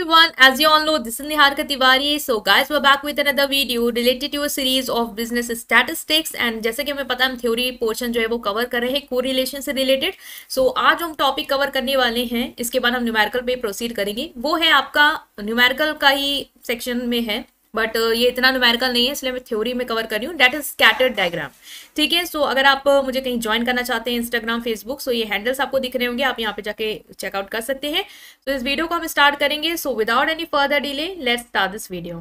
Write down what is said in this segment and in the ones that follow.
everyone as you all know this is Niharika Tiwari so guys we're back with another video related to a series of business statistics and jaisa ki हमें pata हम theory portion जो है वो cover कर रहे हैं correlation से related so so, aaj hum topic cover karne wale hain iske baad hum numerical pe proceed karenge wo hai aapka numerical ka hi section mein hai but uh, ये इतना numerical नहीं है इसलिए मैं थ्योरी में cover कर रही हूँ दैट इज स्कैटर्ड डायग्राम ठीक है सो अगर आप uh, मुझे कहीं ज्वाइन करना चाहते हैं इंस्टाग्राम फेसबुक सो ये हैंडल्स आपको दिख रहे होंगे आप यहाँ पे जाके चेकआउट कर सकते हैं तो so, इस वीडियो को हम स्टार्ट करेंगे so without any further delay let start this video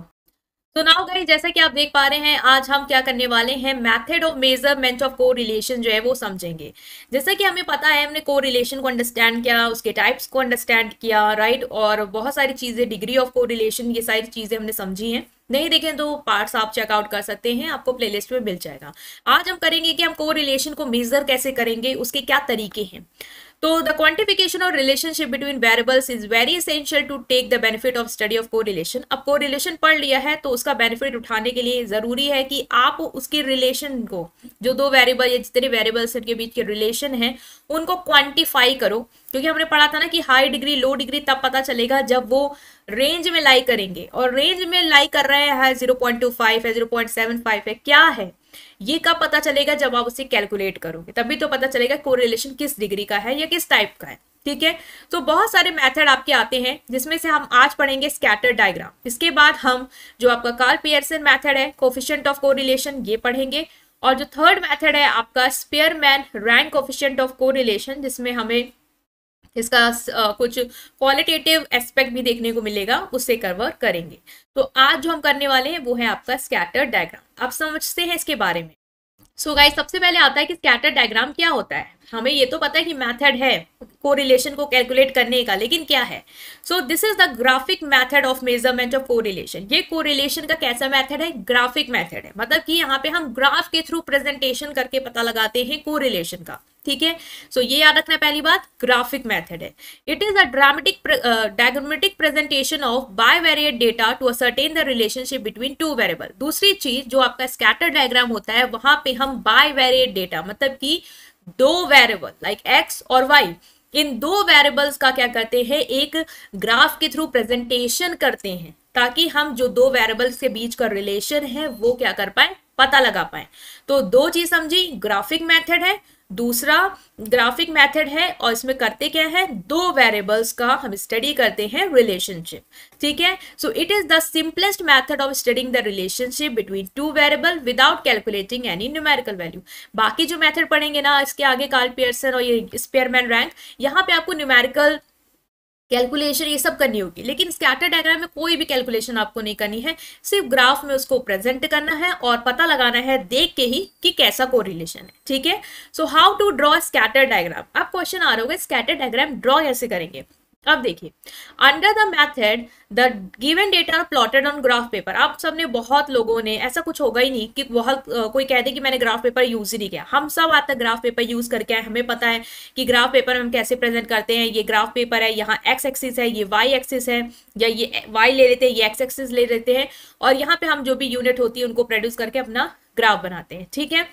तो नाउ गई जैसा कि आप देख पा रहे हैं आज हम क्या करने वाले हैं method of measurement of correlation जो है वो समझेंगे जैसा कि हमें पता है हमने को रिलेशन को अंडरस्टैंड किया उसके टाइप्स को अंडरस्टैंड किया राइट और बहुत सारी चीज़ें डिग्री ऑफ को रिलेशन ये सारी चीज़ें हमने समझी हैं नहीं देखें तो पार्ट्स आप चेकआउट कर सकते हैं आपको प्लेलिस्ट में मिल जाएगा आज हम करेंगे कि हम को रिलेशन को मेजर कैसे करेंगे उसके क्या तरीके हैं तो द क्वांटिफिकेशन और relationship between variables is very essential to take the benefit of study of relation अब रिलेशन पढ़ लिया है तो उसका बेनिफिट उठाने के लिए जरूरी है कि आप उसके रिलेशन को जो दो वेरिएबल या जितने वेरिएबल्स के बीच के रिलेशन है उनको क्वांटिफाई करो क्योंकि हमने पढ़ा था ना कि हाई डिग्री लो डिग्री तब पता चलेगा जब वो रेंज में लाई करेंगे और रेंज में लाई कर रहे हैं जीरो पॉइंट टू फाइव है जीरो पॉइंट सेवन फाइव है क्या है ये कब पता चलेगा जब आप उसे कैलकुलेट करोगे तभी तो पता चलेगा कोरिलेशन किस डिग्री का है या किस टाइप का है ठीक है तो बहुत सारे मेथड आपके आते हैं जिसमें से हम आज पढ़ेंगे स्कैटर डायग्राम इसके बाद हम जो आपका कार्ल पियर्सन मेथड है कोफिशियंट ऑफ कोरिलेशन ये पढ़ेंगे और जो थर्ड मेथड है आपका Spearman rank coefficient of correlation जिसमें हमें इसका कुछ क्वालिटेटिव एस्पेक्ट भी देखने को मिलेगा उसे कवर करेंगे तो आज जो हम करने वाले हैं वो है आपका स्कैटर डायग्राम आप समझते हैं इसके बारे में सो so गाइस सबसे पहले आता है कि स्कैटर डायग्राम क्या होता है हमें ये तो पता है कि मेथड है कोरिलेशन को कैलकुलेट करने का लेकिन क्या है so this is the graphic method of measurement of correlation ये कोरिलेशन का कैसा मेथड है ग्राफिक मेथड है मतलब कि यहाँ पे हम ग्राफ के थ्रू प्रेजेंटेशन करके पता लगाते हैं कोरिलेशन का ठीक है सो ये याद रखना पहली बात ग्राफिक मेथड है it is a dramatic diagrammatic presentation of bivariate data to ascertain the relationship between two variable दूसरी चीज जो आपका स्कैटर डायग्राम होता है वहां पे हम बाय वेरिएट डेटा मतलब कि दो वेरिएबल लाइक एक्स और वाई इन दो वेरिएबल्स का क्या करते हैं एक ग्राफ के थ्रू प्रेजेंटेशन करते हैं ताकि हम जो दो वेरिएबल्स के बीच का रिलेशन है वो क्या कर पाए पता लगा पाए तो दो चीज समझी ग्राफिक मेथड है दूसरा ग्राफिक मेथड है और इसमें करते क्या है दो वेरिएबल्स का हम स्टडी करते हैं रिलेशनशिप ठीक है so it is the simplest method of studying the relationship between two variable without calculating any numerical value बाकी जो मेथड पढ़ेंगे ना इसके आगे कार्ल पियर्सन और ये स्पेयरमैन रैंक यहाँ पे आपको न्यूमेरिकल कैलकुलेशन ये सब करनी होगी लेकिन स्कैटर डायग्राम में कोई भी कैलकुलेशन आपको नहीं करनी है सिर्फ ग्राफ में उसको प्रेजेंट करना है और पता लगाना है देख के ही कि कैसा कोरिलेशन है ठीक है so how to draw scatter diagram आप क्वेश्चन आ रहे होगा स्कैटर डायग्राम ड्रॉ कैसे करेंगे अब देखिए under the method the given data are plotted on graph paper आप सबने बहुत लोगों ने ऐसा कुछ होगा ही नहीं कि बहुत कोई कह दे कि मैंने ग्राफ पेपर यूज ही नहीं किया हम सब आज तक ग्राफ पेपर यूज करके आए हमें पता है कि ग्राफ पेपर हम कैसे प्रेजेंट करते हैं ये ग्राफ पेपर है यहाँ एक्स एक्सिस है ये वाई एक्सिस है या ये वाई ले लेते हैं ये एक्स एक्सिस ले लेते हैं और यहाँ पे हम जो भी यूनिट होती है उनको प्रोड्यूस करके अपना ग्राफ बनाते हैं ठीक है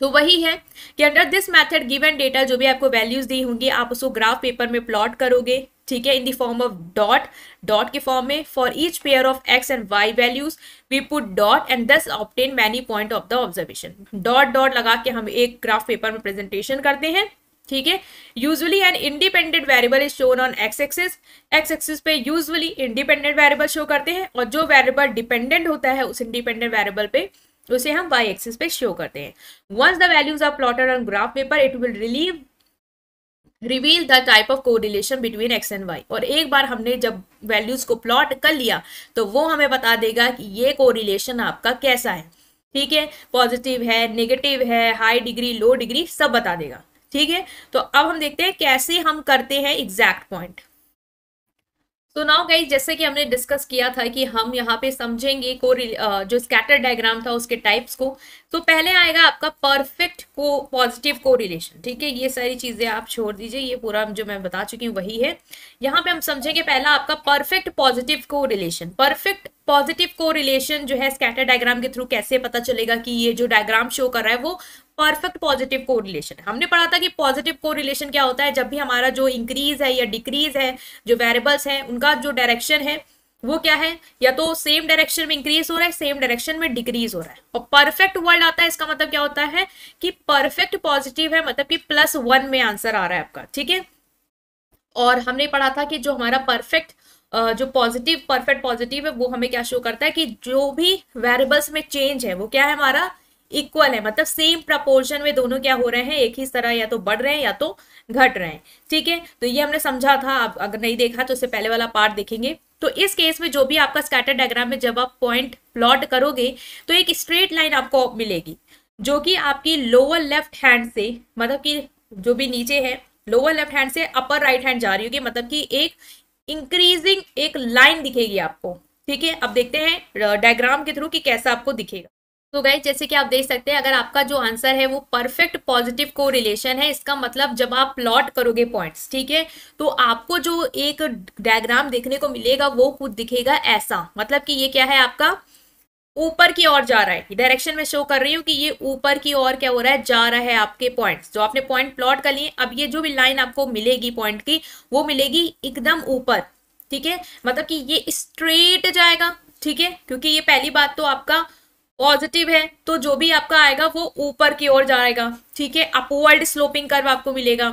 तो वही है कि under this method given data जो भी आपको वैल्यूज दी होंगी आप उसको ग्राफ पेपर में प्लॉट करोगे ठीक है in the form of dot dot के फॉर्म में for each pair of x and y values we put dot and thus obtain many point of the observation dot dot लगा के हम एक ग्राफ पेपर में प्रेजेंटेशन करते हैं ठीक है usually an independent variable is shown on x axis x axis पे यूजली इंडिपेंडेंट वेरिएबल शो करते हैं और जो वेरिएबल डिपेंडेंट होता है उस इंडिपेंडेंट वेरिएबल पे उसे तो हम वाई एक्सिस पे शो करते हैं once the values of plotted on graph paper it will relieve reveal the type of correlation between x and y और एक बार हमने जब वैल्यूज को प्लॉट कर लिया तो वो हमें बता देगा कि ये कोरिलेशन आपका कैसा है ठीक है पॉजिटिव है नेगेटिव है हाई डिग्री लो डिग्री सब बता देगा ठीक है तो अब हम देखते हैं कैसे हम करते हैं एग्जैक्ट पॉइंट तो नाउ गई जैसे कि हमने डिस्कस किया था कि हम यहाँ पे समझेंगे को जो स्कैटर डायग्राम था उसके टाइप्स को तो पहले आएगा आपका परफेक्ट को पॉजिटिव को रिलेशन ठीक है ये सारी चीजें आप छोड़ दीजिए ये पूरा जो मैं बता चुकी हूँ वही है यहाँ पे हम समझेंगे पहला आपका perfect positive correlation perfect positive correlation जो है स्कैटर डायग्राम के थ्रू कैसे पता चलेगा कि ये जो डायग्राम शो कर रहा है वो परफेक्ट पॉजिटिव कोरिलेशन हमने पढ़ा था कि पॉजिटिव कोरिलेशन क्या होता है जब भी हमारा जो इंक्रीज है या डिक्रीज है जो वेरिएबल्स हैं उनका जो डायरेक्शन है वो क्या है या तो सेम डायरेक्शन में इंक्रीज हो रहा है सेम डायरेक्शन में डिक्रीज हो रहा है और परफेक्ट वर्ड आता है इसका मतलब क्या होता है कि परफेक्ट पॉजिटिव है मतलब कि प्लस वन में आंसर आ रहा है आपका ठीक है और हमने पढ़ा था कि जो हमारा परफेक्ट जो पॉजिटिव परफेक्ट पॉजिटिव है वो हमें क्या शो करता है कि जो भी वेरिएबल्स में चेंज है वो क्या है हमारा इक्वल है मतलब सेम प्रपोर्शन में दोनों क्या हो रहे हैं एक ही तरह या तो बढ़ रहे हैं या तो घट रहे हैं ठीक है तो ये हमने समझा था आप अगर नहीं देखा तो इससे पहले वाला पार्ट देखेंगे तो इस केस में जो भी आपका स्कैटर डायग्राम में जब आप पॉइंट प्लॉट करोगे तो एक स्ट्रेट लाइन आपको मिलेगी जो कि आपकी लोअर लेफ्ट हैंड से मतलब कि जो भी नीचे है लोअर लेफ्ट हैंड से अपर राइट हैंड जा रही होगी मतलब कि एक इंक्रीजिंग एक लाइन दिखेगी आपको ठीक है अब देखते हैं डायग्राम uh, के थ्रू कि कैसा आपको दिखेगा तो गए जैसे कि आप देख सकते हैं अगर आपका जो आंसर है वो परफेक्ट पॉजिटिव को रिलेशन है इसका मतलब जब आप प्लॉट करोगे पॉइंट्स ठीक है तो आपको जो एक डायग्राम देखने को मिलेगा वो कुछ दिखेगा ऐसा मतलब कि ये क्या है आपका ऊपर की ओर जा रहा है डायरेक्शन में शो कर रही हूँ कि ये ऊपर की ओर क्या हो रहा है जा रहा है आपके पॉइंट्स जो आपने पॉइंट प्लॉट कर लिए अब ये जो भी लाइन आपको मिलेगी पॉइंट की वो मिलेगी एकदम ऊपर ठीक है मतलब कि ये स्ट्रेट जाएगा ठीक है क्योंकि ये पहली बात तो आपका पॉजिटिव है तो जो भी आपका आएगा वो ऊपर की ओर जाएगा ठीक है अपवर्ड स्लोपिंग कर्व आपको मिलेगा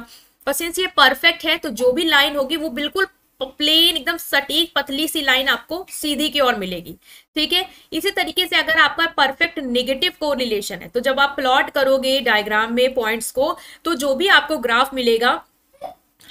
और सिंस ये परफेक्ट है तो जो भी लाइन होगी वो बिल्कुल प्लेन एकदम सटीक पतली सी लाइन आपको सीधी की ओर मिलेगी ठीक है इसी तरीके से अगर आपका परफेक्ट नेगेटिव कोरिलेशन है तो जब आप प्लॉट करोगे डायग्राम में पॉइंट्स को तो जो भी आपको ग्राफ मिलेगा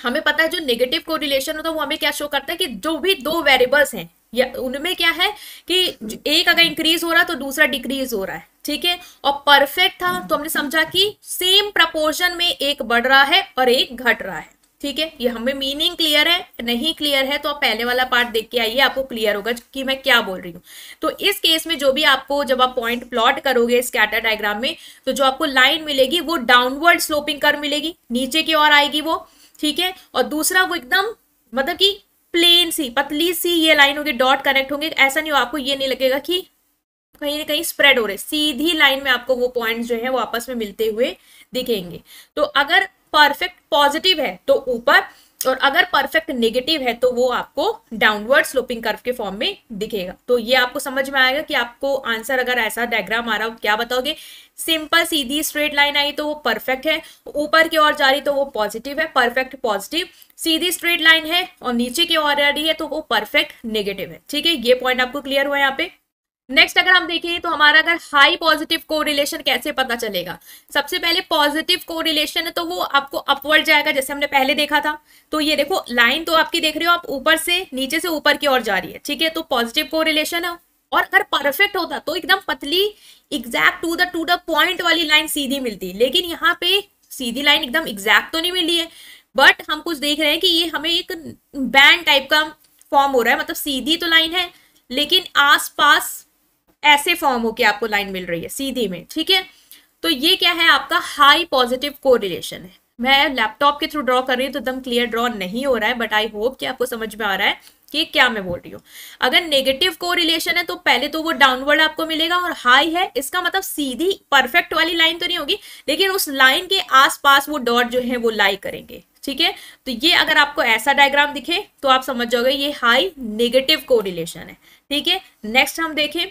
हमें पता है जो नेगेटिव कोरिलेशन होता है वो हमें क्या शो करता है कि जो भी दो वेरिएबल्स हैं या उनमें क्या है कि एक अगर इंक्रीज हो रहा है तो दूसरा डिक्रीज हो रहा है ठीक है और परफेक्ट था तो हमने समझा कि सेम प्रपोर्शन में एक बढ़ रहा है और एक घट रहा है ठीक है ये हमें मीनिंग क्लियर है नहीं क्लियर है तो आप पहले वाला पार्ट देख के आइए आपको क्लियर होगा कि मैं क्या बोल रही हूँ तो इस केस में जो भी आपको जब आप पॉइंट प्लॉट करोगे स्कैटर डायग्राम में तो जो आपको लाइन मिलेगी वो डाउनवर्ड स्लोपिंग कर मिलेगी नीचे की ओर आएगी वो ठीक है और दूसरा वो एकदम मतलब कि प्लेन सी पतली सी ये लाइन होगी डॉट कनेक्ट होंगे ऐसा नहीं हो आपको ये नहीं लगेगा कि कहीं ना कहीं स्प्रेड हो रहे सीधी लाइन में आपको वो पॉइंट जो है वो आपस में मिलते हुए दिखेंगे तो अगर परफेक्ट पॉजिटिव है तो ऊपर और अगर परफेक्ट नेगेटिव है तो वो आपको डाउनवर्ड स्लोपिंग कर्व के फॉर्म में दिखेगा तो ये आपको समझ में आएगा कि आपको आंसर अगर ऐसा डायग्राम आ रहा हो तो क्या बताओगे सिंपल सीधी स्ट्रेट लाइन आई तो वो परफेक्ट है ऊपर की ओर जा रही तो वो पॉजिटिव है परफेक्ट पॉजिटिव सीधी स्ट्रेट लाइन है और नीचे की ओर आ रही है तो वो परफेक्ट नेगेटिव है ठीक है ये पॉइंट आपको क्लियर हुआ यहाँ पे नेक्स्ट अगर हम देखें तो हमारा अगर हाई पॉजिटिव कोरिलेशन कैसे पता चलेगा सबसे पहले पॉजिटिव कोरिलेशन है तो वो आपको अपवर्ड जाएगा जैसे हमने पहले देखा था तो ये देखो लाइन तो आपकी देख रहे हो आप ऊपर से नीचे से ऊपर की ओर जा रही है ठीक है तो पॉजिटिव कोरिलेशन है और अगर परफेक्ट होता तो एकदम पतली exact to the to the point वाली लाइन सीधी मिलती लेकिन यहाँ पे सीधी लाइन एकदम एग्जैक्ट तो नहीं मिली है बट हम कुछ देख रहे हैं कि ये हमें एक बैंड टाइप का फॉर्म हो रहा है मतलब सीधी तो लाइन है लेकिन आसपास ऐसे फॉर्म होके आपको लाइन मिल रही है सीधी में ठीक है तो ये क्या है आपका हाई पॉजिटिव कोरिलेशन है मैं लैपटॉप के थ्रू ड्रॉ कर रही हूँ तो एकदम क्लियर ड्रॉ नहीं हो रहा है बट आई होप कि आपको समझ में आ रहा है कि क्या मैं बोल रही हूँ अगर नेगेटिव को है तो पहले तो वो डाउनवर्ड आपको मिलेगा और हाई है इसका मतलब सीधी परफेक्ट वाली लाइन तो नहीं होगी लेकिन उस लाइन के आसपास वो डॉट जो है वो लाई करेंगे ठीक है तो ये अगर आपको ऐसा डायग्राम दिखे तो आप समझ जाओगे ये हाई नेगेटिव को है ठीक है नेक्स्ट हम देखें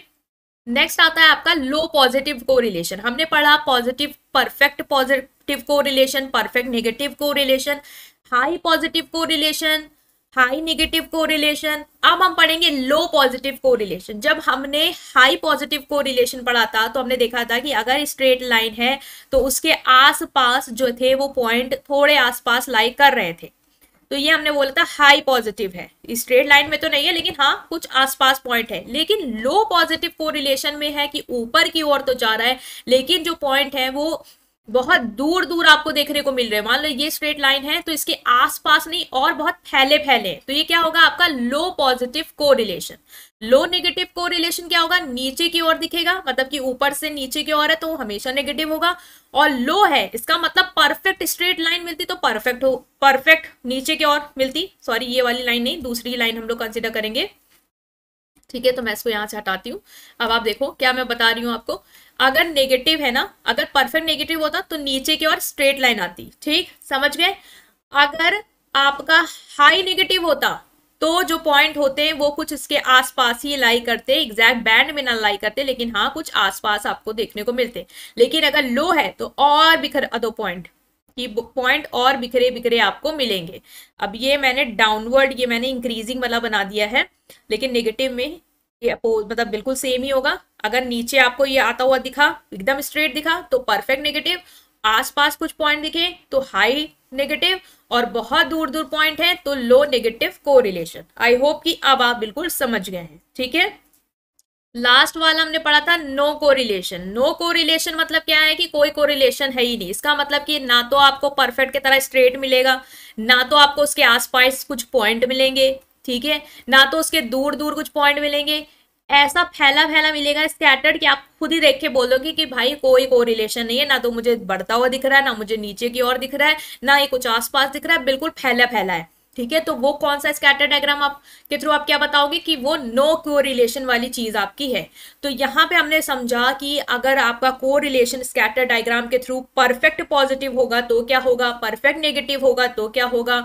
नेक्स्ट आता है आपका लो पॉजिटिव कोरिलेशन हमने पढ़ा positive perfect positive correlation perfect negative correlation high positive correlation high negative correlation अब हम पढ़ेंगे लो पॉजिटिव कोरिलेशन जब हमने हाई पॉजिटिव कोरिलेशन पढ़ा था तो हमने देखा था कि अगर स्ट्रेट लाइन है तो उसके आसपास जो थे वो पॉइंट थोड़े आसपास लाई कर रहे थे तो ये हमने बोला था हाई पॉजिटिव है स्ट्रेट लाइन में तो नहीं है लेकिन हाँ कुछ आसपास पॉइंट है लेकिन लो पॉजिटिव कोरिलेशन में है कि ऊपर की ओर तो जा रहा है लेकिन जो पॉइंट है वो बहुत दूर दूर आपको देखने को मिल रहे हैं मान लो ये स्ट्रेट लाइन है तो इसके आसपास नहीं और बहुत फैले फैले तो ये क्या होगा आपका low positive correlation low negative correlation क्या होगा नीचे की ओर दिखेगा मतलब कि ऊपर से नीचे की ओर है तो हमेशा नेगेटिव होगा और लो है इसका मतलब परफेक्ट स्ट्रेट लाइन मिलती तो परफेक्ट हो परफेक्ट नीचे की ओर मिलती सॉरी ये वाली लाइन नहीं दूसरी लाइन हम लोग कंसिडर करेंगे ठीक है तो मैं इसको यहाँ से हटाती हूँ अब आप देखो क्या मैं बता रही हूँ आपको अगर नेगेटिव है ना अगर परफेक्ट नेगेटिव होता तो नीचे की ओर स्ट्रेट लाइन आती ठीक समझ गए अगर आपका हाई नेगेटिव होता तो जो पॉइंट होते हैं वो कुछ इसके आसपास ही लाई करते एग्जैक्ट बैंड में ना लाई करते लेकिन हाँ कुछ आसपास आपको देखने को मिलते लेकिन अगर लो है तो और बिखर अदो पॉइंट कि पॉइंट और बिखरे बिखरे आपको मिलेंगे अब ये मैंने डाउनवर्ड ये मैंने इंक्रीजिंग वाला बना दिया है लेकिन नेगेटिव में ये मतलब बिल्कुल सेम ही होगा अगर नीचे आपको ये आता हुआ दिखा एकदम स्ट्रेट दिखा तो परफेक्ट नेगेटिव आसपास कुछ पॉइंट दिखे तो हाई नेगेटिव और बहुत दूर दूर पॉइंट है तो लो नेगेटिव को आई होप कि अब आप बिल्कुल समझ गए हैं ठीक है लास्ट वाला हमने पढ़ा था नो कोरिलेशन नो कोरिलेशन मतलब क्या है कि कोई कोरिलेशन है ही नहीं इसका मतलब कि ना तो आपको परफेक्ट की तरह स्ट्रेट मिलेगा ना तो आपको उसके आसपास कुछ पॉइंट मिलेंगे ठीक है ना तो उसके दूर दूर कुछ पॉइंट मिलेंगे ऐसा फैला फैला मिलेगा स्कैटर्ड कि आप खुद ही देख के बोलोगे कि भाई कोई कोरिलेशन नहीं है ना तो मुझे बढ़ता हुआ दिख रहा है ना मुझे नीचे की ओर दिख रहा है ना ही कुछ आसपास दिख रहा है बिल्कुल फैला फैला है ठीक है तो वो कौन सा स्कैटर डायग्राम आप के थ्रू आप क्या बताओगे कि वो नो को रिलेशन वाली चीज़ आपकी है तो यहाँ पे हमने समझा कि अगर आपका को रिलेशन स्कैटर डायग्राम के थ्रू परफेक्ट पॉजिटिव होगा तो क्या होगा परफेक्ट नेगेटिव होगा तो क्या होगा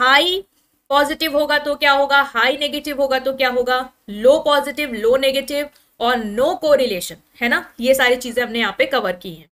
हाई पॉजिटिव होगा तो क्या होगा हाई नेगेटिव होगा तो क्या होगा लो पॉजिटिव लो नेगेटिव और नो को है ना ये सारी चीज़ें हमने यहाँ पे कवर की हैं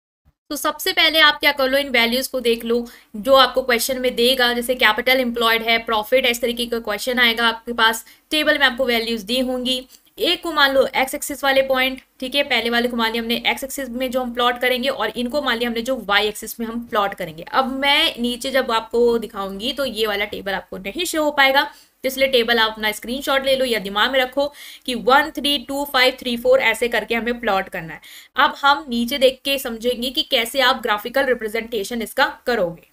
तो सबसे पहले आप क्या कर लो इन वैल्यूज को देख लो जो आपको क्वेश्चन में देगा जैसे कैपिटल एम्प्लॉयड है प्रॉफिट इस तरीके का क्वेश्चन आएगा आपके पास टेबल में आपको वैल्यूज दी होंगी एक को मान लो एक्स एक्सिस वाले पॉइंट ठीक है पहले वाले को मान लिया हमने एक्स एक्सिस में जो हम प्लॉट करेंगे और इनको मान लिया हमने जो वाई एक्सिस में हम प्लॉट करेंगे अब मैं नीचे जब आपको दिखाऊंगी तो ये वाला टेबल आपको नहीं शो हो पाएगा तो इसलिए टेबल आप अपना स्क्रीनशॉट ले लो या दिमाग में रखो कि one three two five three four ऐसे करके हमें प्लॉट करना है अब हम नीचे देख के समझेंगे कि कैसे आप ग्राफिकल रिप्रेजेंटेशन इसका करोगे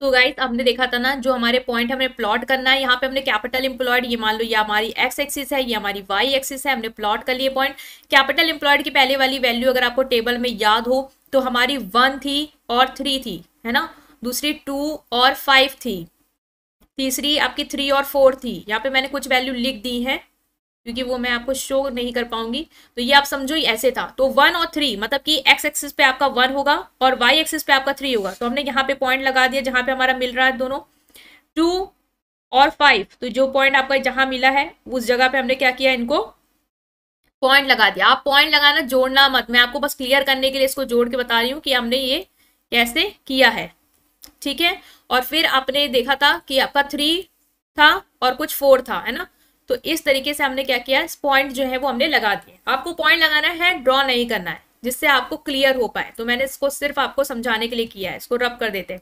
तो गाइस हमने देखा था ना जो हमारे पॉइंट हमने प्लॉट करना है यहाँ पे हमने कैपिटल एम्प्लॉयड ये मान लो ये हमारी एक्स एक्सिस है ये हमारी वाई एक्सिस है हमने प्लॉट कर लिए पॉइंट कैपिटल एम्प्लॉयड की पहले वाली वैल्यू अगर आपको टेबल में याद हो तो हमारी वन थी और थ्री थी है ना दूसरी टू और फाइव थी तीसरी आपकी थ्री और फोर थी यहाँ पे मैंने कुछ वैल्यू लिख दी है क्योंकि वो मैं आपको शो नहीं कर पाऊंगी तो ये आप समझो ही ऐसे था तो वन और थ्री मतलब कि एक्स एक्सिस पे आपका वन होगा और वाई एक्सिस पे आपका थ्री होगा तो हमने यहाँ पे पॉइंट लगा दिया जहां पे हमारा मिल रहा है दोनों टू और फाइव तो जो पॉइंट आपका जहां मिला है उस जगह पे हमने क्या किया इनको पॉइंट लगा दिया आप पॉइंट लगाना जोड़ना मत मैं आपको बस क्लियर करने के लिए इसको जोड़ के बता रही हूँ कि हमने ये कैसे किया है ठीक है और फिर आपने देखा था कि आपका थ्री था और कुछ फोर था है ना तो इस तरीके से हमने क्या किया पॉइंट जो है वो हमने लगा दिए आपको पॉइंट लगाना है ड्रॉ नहीं करना है जिससे आपको क्लियर हो पाए तो मैंने इसको सिर्फ आपको समझाने के लिए किया है इसको रब कर देते हैं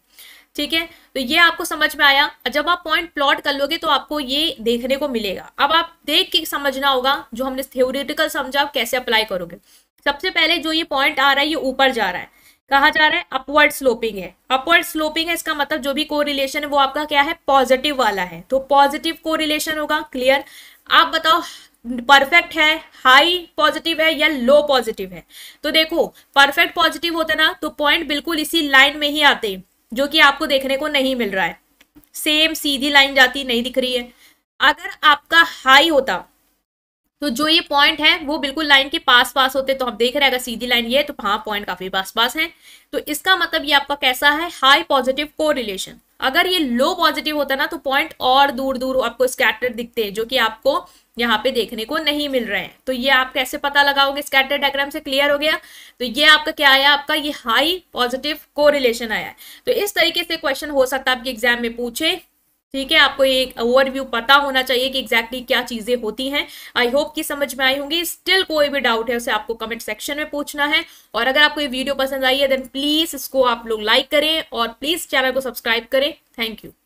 ठीक है तो ये आपको समझ में आया जब आप पॉइंट प्लॉट कर लोगे तो आपको ये देखने को मिलेगा अब आप देख के समझना होगा जो हमने थ्योरिटिकल समझा आप कैसे अप्लाई करोगे सबसे पहले जो ये पॉइंट आ रहा है ये ऊपर जा रहा है कहा जा रहा है अपवर्ड स्लोपिंग है अपवर्ड स्लोपिंग है इसका मतलब जो भी कोरिलेशन है वो आपका क्या है पॉजिटिव वाला है तो पॉजिटिव कोरिलेशन होगा क्लियर आप बताओ परफेक्ट है हाई पॉजिटिव है या लो पॉजिटिव है तो देखो परफेक्ट पॉजिटिव होते ना तो पॉइंट बिल्कुल इसी लाइन में ही आते जो कि आपको देखने को नहीं मिल रहा है सेम सीधी लाइन जाती नहीं दिख रही है अगर आपका हाई होता तो जो ये पॉइंट है वो बिल्कुल लाइन के पास पास होते तो आप देख रहे हैं अगर सीधी लाइन ये है तो हाँ पॉइंट काफी पास पास है तो इसका मतलब ये आपका कैसा है हाई पॉजिटिव को रिलेशन अगर ये लो पॉजिटिव होता ना तो पॉइंट और दूर दूर आपको स्कैटर दिखते हैं जो कि आपको यहाँ पे देखने को नहीं मिल रहे हैं तो ये आप कैसे पता लगाओगे स्कैटर डायग्राम से क्लियर हो गया तो ये आपका क्या आया आपका ये हाई पॉजिटिव कोरिलेशन आया है तो इस तरीके से क्वेश्चन हो सकता है आपके एग्जाम में पूछे ठीक है आपको एक ओवरव्यू पता होना चाहिए कि एग्जैक्टली exactly क्या चीज़ें होती हैं आई होप कि समझ में आई होंगी स्टिल कोई भी डाउट है उसे आपको कमेंट सेक्शन में पूछना है और अगर आपको ये वीडियो पसंद आई है देन प्लीज़ इसको आप लोग लाइक करें और प्लीज़ चैनल को सब्सक्राइब करें थैंक यू